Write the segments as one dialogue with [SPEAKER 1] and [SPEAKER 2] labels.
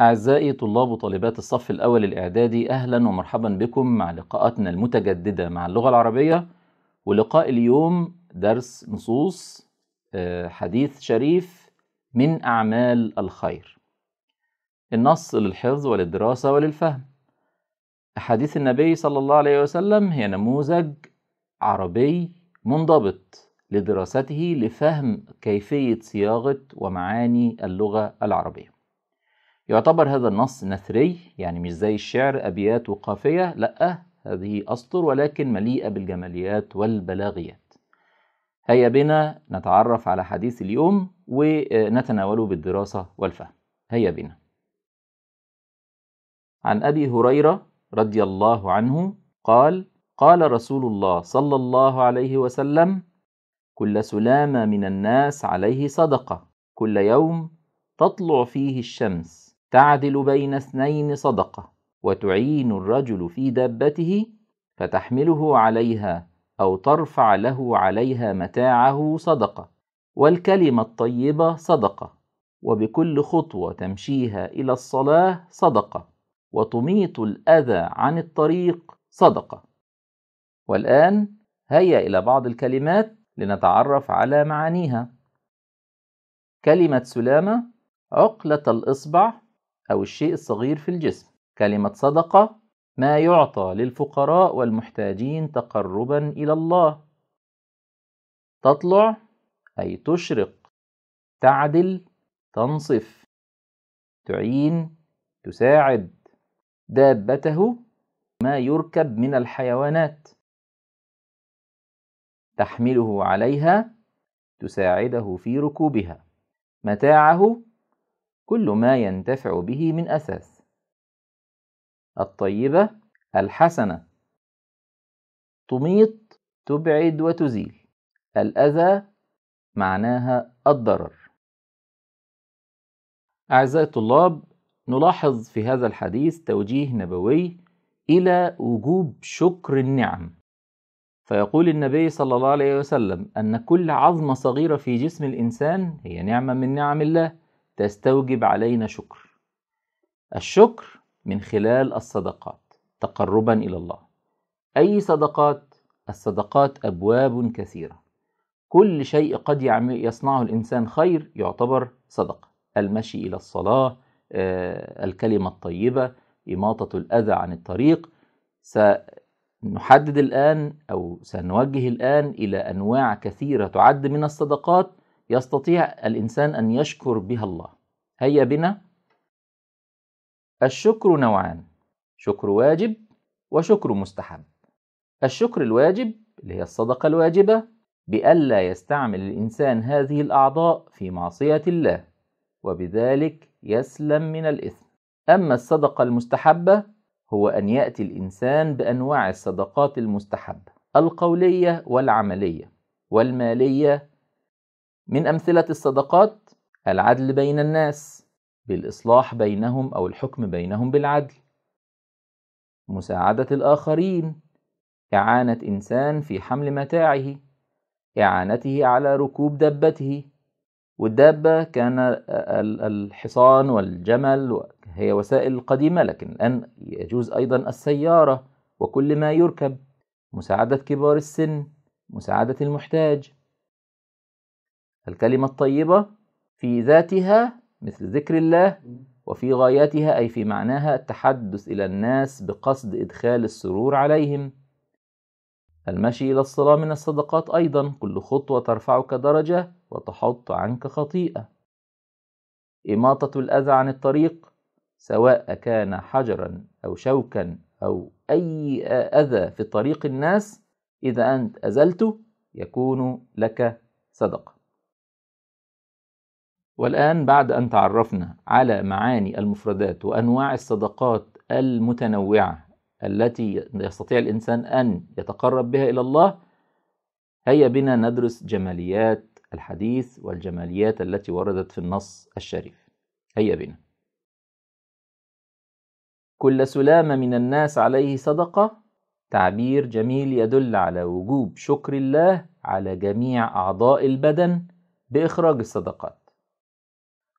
[SPEAKER 1] أعزائي طلاب وطالبات الصف الأول الإعدادي أهلا ومرحبا بكم مع لقاءاتنا المتجددة مع اللغة العربية ولقاء اليوم درس نصوص آه، حديث شريف من أعمال الخير النص للحفظ وللدراسة وللفهم أحاديث النبي صلى الله عليه وسلم هي نموذج عربي منضبط لدراسته لفهم كيفية صياغة ومعاني اللغة العربية يعتبر هذا النص نثري يعني مش زي الشعر أبيات وقافية لأ هذه أسطر ولكن مليئة بالجماليات والبلاغيات هيا بنا نتعرف على حديث اليوم ونتناوله بالدراسة والفهم هيا بنا عن أبي هريرة رضي الله عنه قال قال رسول الله صلى الله عليه وسلم كل سلامة من الناس عليه صدقة كل يوم تطلع فيه الشمس تعدل بين اثنين صدقة وتعين الرجل في دابته فتحمله عليها أو ترفع له عليها متاعه صدقة والكلمة الطيبة صدقة وبكل خطوة تمشيها إلى الصلاة صدقة وتميط الأذى عن الطريق صدقة والآن هيا إلى بعض الكلمات لنتعرف على معانيها كلمة سلامة عقلة الإصبع أو الشيء الصغير في الجسم كلمة صدقة ما يعطى للفقراء والمحتاجين تقربا إلى الله تطلع أي تشرق تعدل
[SPEAKER 2] تنصف تعين تساعد دابته
[SPEAKER 1] ما يركب من الحيوانات تحمله عليها تساعده في ركوبها متاعه كل ما ينتفع به من أساس الطيبة
[SPEAKER 2] الحسنة تميط تبعد وتزيل الأذى معناها الضرر
[SPEAKER 1] أعزائي الطلاب نلاحظ في هذا الحديث توجيه نبوي إلى وجوب شكر النعم فيقول النبي صلى الله عليه وسلم أن كل عظمة صغيرة في جسم الإنسان هي نعمة من نعم الله تستوجب علينا شكر الشكر من خلال الصدقات تقربا الى الله اي صدقات الصدقات ابواب كثيره كل شيء قد يصنعه الانسان خير يعتبر صدقه المشي الى الصلاه آه، الكلمه الطيبه اماطه الاذى عن الطريق سنحدد الان او سنوجه الان الى انواع كثيره تعد من الصدقات يستطيع الإنسان أن يشكر بها الله هيا بنا الشكر نوعان شكر واجب وشكر مستحب الشكر الواجب اللي هي الصدقة الواجبة بألا يستعمل الإنسان هذه الأعضاء في معصية الله وبذلك يسلم من الإثم أما الصدقة المستحبة هو أن يأتي الإنسان بأنواع الصدقات المستحبة القولية والعملية والمالية من أمثلة الصدقات العدل بين الناس بالإصلاح بينهم أو الحكم بينهم بالعدل مساعدة الآخرين إعانة إنسان في حمل متاعه إعانته على ركوب دبته والدابة كان الحصان والجمل هي وسائل قديمة لكن الآن يجوز أيضا السيارة وكل ما يركب مساعدة كبار السن مساعدة المحتاج الكلمة الطيبة في ذاتها مثل ذكر الله وفي غاياتها أي في معناها التحدث إلى الناس بقصد إدخال السرور عليهم المشي إلى الصلاة من الصدقات أيضا كل خطوة ترفعك درجة وتحط عنك خطيئة إماطة الأذى عن الطريق سواء كان حجرا أو شوكا أو أي أذى في طريق الناس إذا أنت أزلته يكون لك صدقة والآن بعد أن تعرفنا على معاني المفردات وأنواع الصدقات المتنوعة التي يستطيع الإنسان أن يتقرب بها إلى الله هيا بنا ندرس جماليات الحديث والجماليات التي وردت في النص الشريف هيا بنا كل سلام من الناس عليه صدقة تعبير جميل يدل على وجوب شكر الله على جميع أعضاء البدن بإخراج الصدقات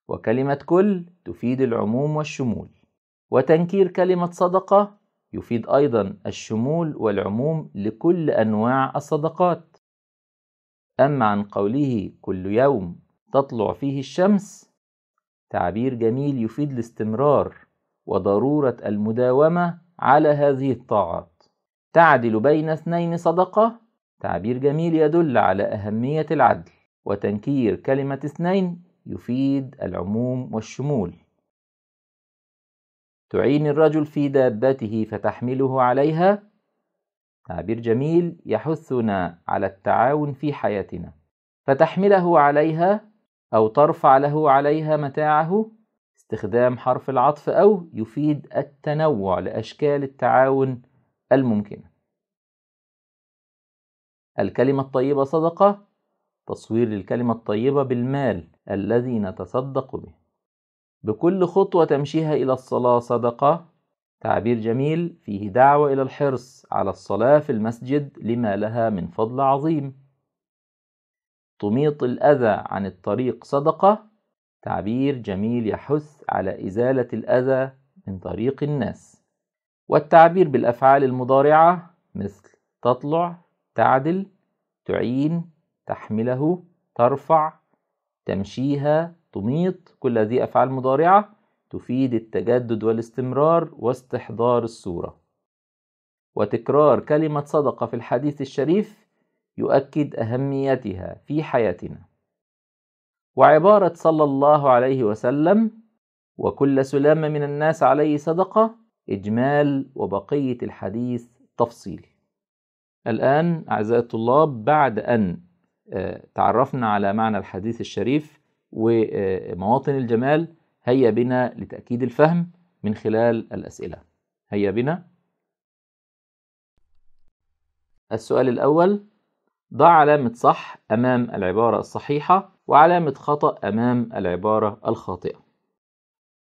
[SPEAKER 1] وكلمة كل تفيد العموم والشمول وتنكير كلمة صدقة يفيد أيضا الشمول والعموم لكل أنواع الصدقات أما عن قوله كل يوم تطلع فيه الشمس تعبير جميل يفيد الاستمرار وضرورة المداومة على هذه الطاعات تعدل بين اثنين صدقة تعبير جميل يدل على أهمية العدل وتنكير كلمة اثنين يفيد العموم والشمول تعين الرجل في دابته فتحمله عليها تعبير جميل يحثنا على التعاون في حياتنا فتحمله عليها أو ترفع له عليها متاعه استخدام حرف العطف أو يفيد التنوع لأشكال التعاون الممكنة الكلمة الطيبة صدقة تصوير للكلمة الطيبة بالمال الذي نتصدق به بكل خطوة تمشيها إلى الصلاة صدقة تعبير جميل فيه دعوة إلى الحرص على الصلاة في المسجد لما لها من فضل عظيم تميط الأذى عن الطريق صدقة تعبير جميل يحث على إزالة الأذى من طريق الناس والتعبير بالأفعال المضارعة مثل تطلع تعدل تعين تحمله ترفع تمشيها تميط كل هذه أفعال مضارعة تفيد التجدد والاستمرار واستحضار الصورة وتكرار كلمة صدقة في الحديث الشريف يؤكد أهميتها في حياتنا وعبارة صلى الله عليه وسلم وكل سلام من الناس عليه صدقة إجمال وبقية الحديث تفصيل الآن أعزائي الطلاب بعد أن تعرفنا على معنى الحديث الشريف ومواطن الجمال هيا بنا لتأكيد الفهم من خلال الأسئلة هيا بنا السؤال الأول ضع علامة صح أمام العبارة الصحيحة وعلامة خطأ أمام العبارة الخاطئة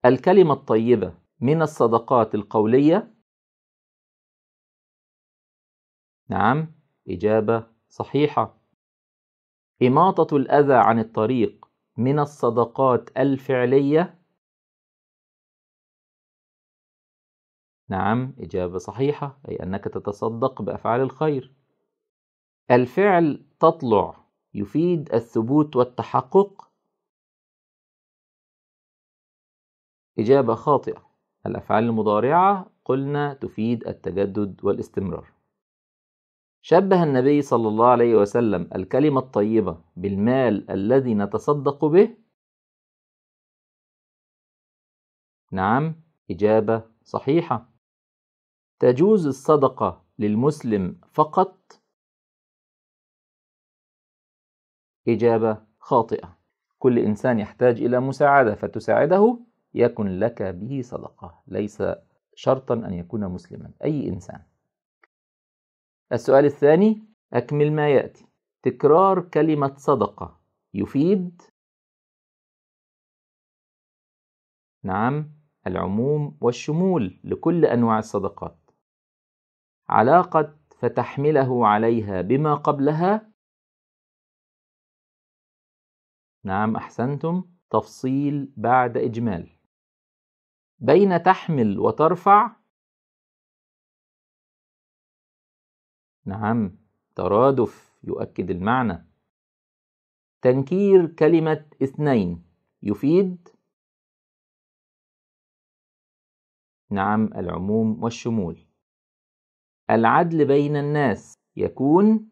[SPEAKER 1] الكلمة الطيبة من الصدقات القولية
[SPEAKER 2] نعم إجابة صحيحة إماطة الأذى عن الطريق من الصدقات الفعلية نعم إجابة
[SPEAKER 1] صحيحة أي أنك تتصدق بأفعال الخير الفعل تطلع يفيد الثبوت والتحقق إجابة خاطئة الأفعال المضارعة قلنا تفيد التجدد والاستمرار شبه النبي صلى الله عليه وسلم الكلمة الطيبة بالمال الذي نتصدق به؟
[SPEAKER 2] نعم، إجابة صحيحة.
[SPEAKER 1] تجوز الصدقة للمسلم فقط؟ إجابة خاطئة. كل إنسان يحتاج إلى مساعدة فتساعده يكن لك به صدقة، ليس شرطا أن يكون مسلما، أي إنسان. السؤال الثاني أكمل ما يأتي
[SPEAKER 2] تكرار كلمة صدقة يفيد
[SPEAKER 1] نعم العموم والشمول لكل أنواع الصدقات علاقة فتحمله عليها بما قبلها
[SPEAKER 2] نعم أحسنتم تفصيل بعد إجمال بين تحمل وترفع نعم ترادف يؤكد المعنى تنكير كلمة اثنين يفيد نعم العموم والشمول العدل بين الناس يكون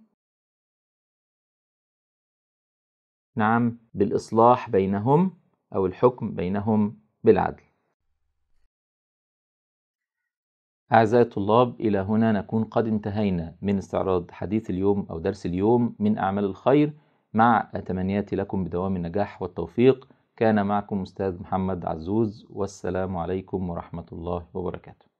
[SPEAKER 2] نعم بالإصلاح بينهم أو الحكم
[SPEAKER 1] بينهم بالعدل أعزائي الطلاب إلى هنا نكون قد انتهينا من استعراض حديث اليوم أو درس اليوم من أعمال الخير مع تمنياتي لكم بدوام النجاح والتوفيق كان معكم أستاذ محمد عزوز والسلام عليكم ورحمة الله وبركاته